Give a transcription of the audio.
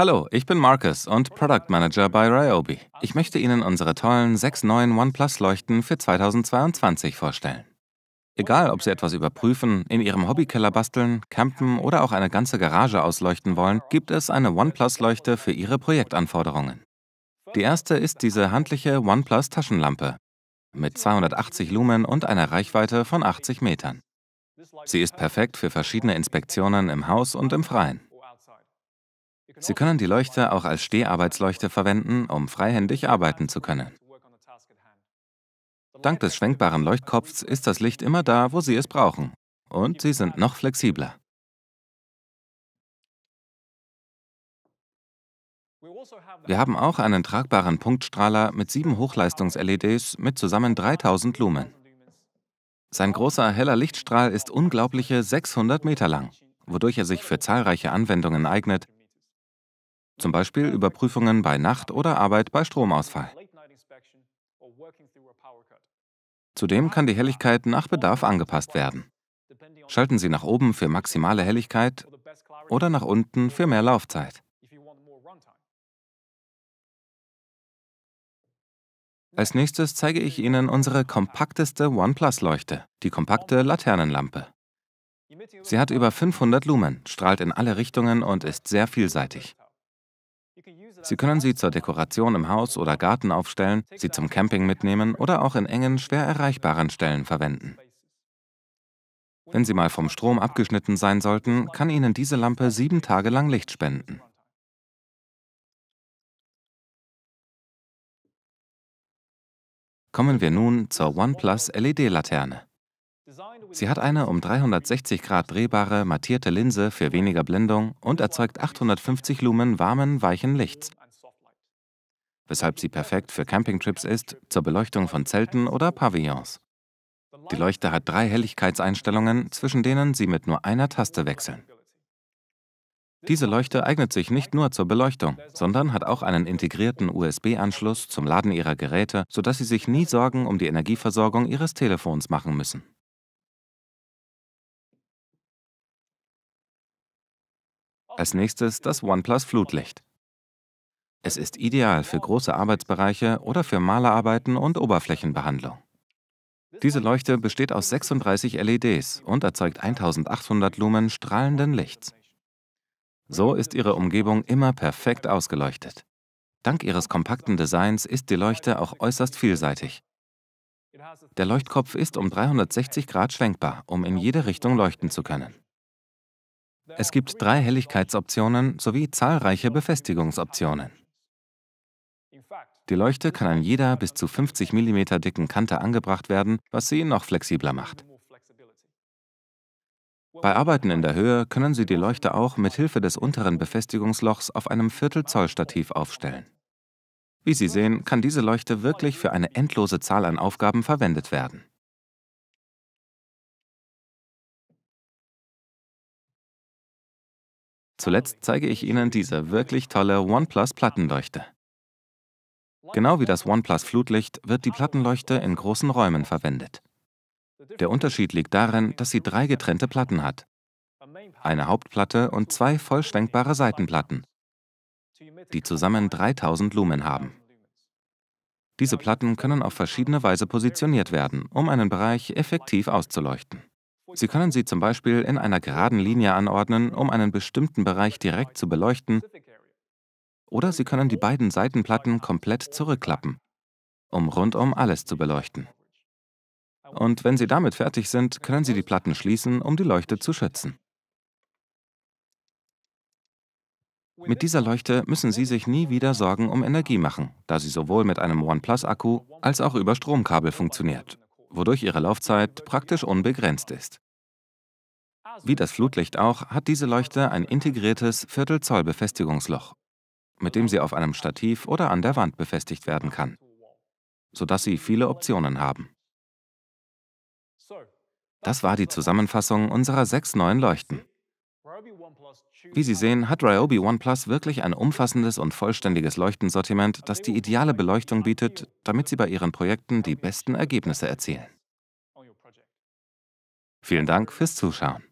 Hallo, ich bin Marcus und Product Manager bei Ryobi. Ich möchte Ihnen unsere tollen sechs neuen OnePlus-Leuchten für 2022 vorstellen. Egal, ob Sie etwas überprüfen, in Ihrem Hobbykeller basteln, campen oder auch eine ganze Garage ausleuchten wollen, gibt es eine OnePlus-Leuchte für Ihre Projektanforderungen. Die erste ist diese handliche OnePlus-Taschenlampe mit 280 Lumen und einer Reichweite von 80 Metern. Sie ist perfekt für verschiedene Inspektionen im Haus und im Freien. Genau. Sie können die Leuchte auch als Steharbeitsleuchte verwenden, um freihändig arbeiten zu können. Dank des schwenkbaren Leuchtkopfs ist das Licht immer da, wo Sie es brauchen. Und Sie sind noch flexibler. Also Wir haben auch einen tragbaren Punktstrahler mit sieben Hochleistungs-LEDs mit zusammen 3000 Lumen. Sein großer heller Lichtstrahl ist unglaubliche 600 Meter lang, wodurch er sich für zahlreiche Anwendungen eignet, zum Beispiel Überprüfungen bei Nacht oder Arbeit bei Stromausfall. Zudem kann die Helligkeit nach Bedarf angepasst werden. Schalten Sie nach oben für maximale Helligkeit oder nach unten für mehr Laufzeit. Als nächstes zeige ich Ihnen unsere kompakteste OnePlus-Leuchte, die kompakte Laternenlampe. Sie hat über 500 Lumen, strahlt in alle Richtungen und ist sehr vielseitig. Sie können sie zur Dekoration im Haus oder Garten aufstellen, sie zum Camping mitnehmen oder auch in engen, schwer erreichbaren Stellen verwenden. Wenn Sie mal vom Strom abgeschnitten sein sollten, kann Ihnen diese Lampe sieben Tage lang Licht spenden. Kommen wir nun zur OnePlus LED-Laterne. Sie hat eine um 360 Grad drehbare, mattierte Linse für weniger Blendung und erzeugt 850 Lumen warmen, weichen Lichts, weshalb sie perfekt für Campingtrips ist, zur Beleuchtung von Zelten oder Pavillons. Die Leuchte hat drei Helligkeitseinstellungen, zwischen denen sie mit nur einer Taste wechseln. Diese Leuchte eignet sich nicht nur zur Beleuchtung, sondern hat auch einen integrierten USB-Anschluss zum Laden ihrer Geräte, sodass Sie sich nie Sorgen um die Energieversorgung Ihres Telefons machen müssen. Als nächstes das OnePlus Flutlicht. Es ist ideal für große Arbeitsbereiche oder für Malerarbeiten und Oberflächenbehandlung. Diese Leuchte besteht aus 36 LEDs und erzeugt 1800 Lumen strahlenden Lichts. So ist ihre Umgebung immer perfekt ausgeleuchtet. Dank ihres kompakten Designs ist die Leuchte auch äußerst vielseitig. Der Leuchtkopf ist um 360 Grad schwenkbar, um in jede Richtung leuchten zu können. Es gibt drei Helligkeitsoptionen sowie zahlreiche Befestigungsoptionen. Die Leuchte kann an jeder bis zu 50 mm dicken Kante angebracht werden, was sie noch flexibler macht. Bei Arbeiten in der Höhe können Sie die Leuchte auch mit Hilfe des unteren Befestigungslochs auf einem viertelzoll stativ aufstellen. Wie Sie sehen, kann diese Leuchte wirklich für eine endlose Zahl an Aufgaben verwendet werden. Zuletzt zeige ich Ihnen diese wirklich tolle OnePlus-Plattenleuchte. Genau wie das OnePlus Flutlicht wird die Plattenleuchte in großen Räumen verwendet. Der Unterschied liegt darin, dass sie drei getrennte Platten hat. Eine Hauptplatte und zwei vollschwenkbare Seitenplatten, die zusammen 3000 Lumen haben. Diese Platten können auf verschiedene Weise positioniert werden, um einen Bereich effektiv auszuleuchten. Sie können sie zum Beispiel in einer geraden Linie anordnen, um einen bestimmten Bereich direkt zu beleuchten, oder Sie können die beiden Seitenplatten komplett zurückklappen, um rundum alles zu beleuchten. Und wenn Sie damit fertig sind, können Sie die Platten schließen, um die Leuchte zu schützen. Mit dieser Leuchte müssen Sie sich nie wieder Sorgen um Energie machen, da sie sowohl mit einem OnePlus-Akku als auch über Stromkabel funktioniert wodurch ihre Laufzeit praktisch unbegrenzt ist. Wie das Flutlicht auch, hat diese Leuchte ein integriertes viertelzoll befestigungsloch mit dem sie auf einem Stativ oder an der Wand befestigt werden kann, sodass sie viele Optionen haben. Das war die Zusammenfassung unserer sechs neuen Leuchten. Wie Sie sehen, hat Ryobi OnePlus wirklich ein umfassendes und vollständiges Leuchtensortiment, das die ideale Beleuchtung bietet, damit Sie bei Ihren Projekten die besten Ergebnisse erzielen. Vielen Dank fürs Zuschauen.